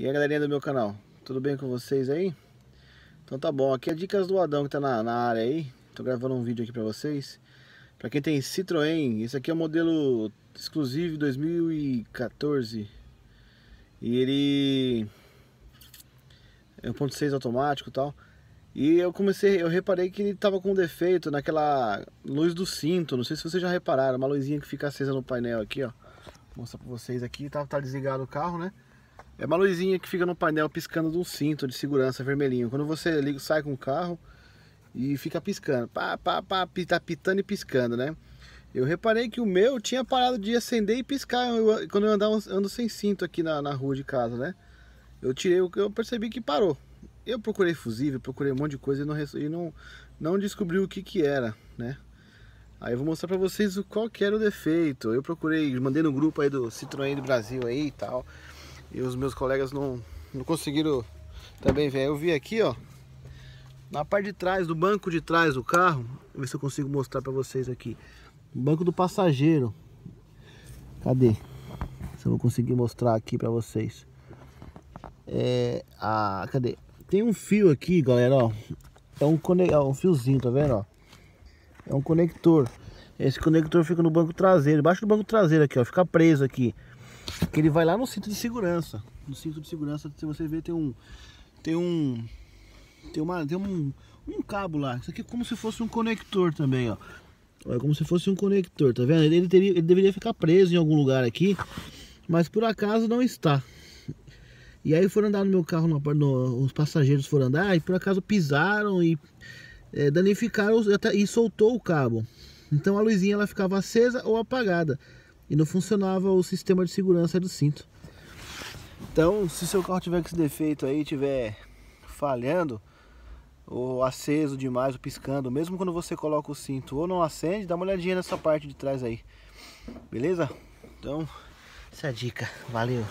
E a galerinha do meu canal, tudo bem com vocês aí? Então tá bom, aqui é dicas do Adão que tá na, na área aí. Tô gravando um vídeo aqui pra vocês. Pra quem tem Citroën, esse aqui é o um modelo exclusivo 2014. E ele é 1.6 automático e tal. E eu comecei, eu reparei que ele tava com um defeito naquela luz do cinto, não sei se vocês já repararam, uma luzinha que fica acesa no painel aqui, ó. Vou mostrar pra vocês aqui, tá, tá desligado o carro, né? É uma luzinha que fica no painel piscando de um cinto de segurança vermelhinho. Quando você liga, sai com o carro e fica piscando. Pá, pá, pá, tá pitando e piscando, né? Eu reparei que o meu tinha parado de acender e piscar eu, quando eu andava, ando sem cinto aqui na, na rua de casa, né? Eu tirei, eu percebi que parou. Eu procurei fusível, procurei um monte de coisa e não, e não, não descobri o que que era, né? Aí eu vou mostrar pra vocês o, qual que era o defeito. Eu procurei, mandei no grupo aí do Citroën do Brasil aí e tal. E os meus colegas não, não conseguiram também ver. Eu vi aqui, ó, na parte de trás, do banco de trás do carro, ver se eu consigo mostrar para vocês aqui. banco do passageiro. Cadê? Se eu vou conseguir mostrar aqui para vocês. É, a, cadê? Tem um fio aqui, galera, ó. É um, conex... é um fiozinho, tá vendo, ó? É um conector. Esse conector fica no banco traseiro, embaixo do banco traseiro aqui, ó. Fica preso aqui que ele vai lá no cinto de segurança. No cinto de segurança, se você ver, tem um. Tem um. Tem uma. Tem um, um cabo lá. Isso aqui é como se fosse um conector também, ó. É como se fosse um conector, tá vendo? Ele, teria, ele deveria ficar preso em algum lugar aqui, mas por acaso não está. E aí foram andar no meu carro, no, no, os passageiros foram andar e por acaso pisaram e é, danificaram e soltou o cabo. Então a luzinha ela ficava acesa ou apagada e não funcionava o sistema de segurança do cinto. Então, se seu carro tiver com esse defeito aí, tiver falhando ou aceso demais, ou piscando, mesmo quando você coloca o cinto ou não acende, dá uma olhadinha nessa parte de trás aí. Beleza? Então, essa é a dica. Valeu!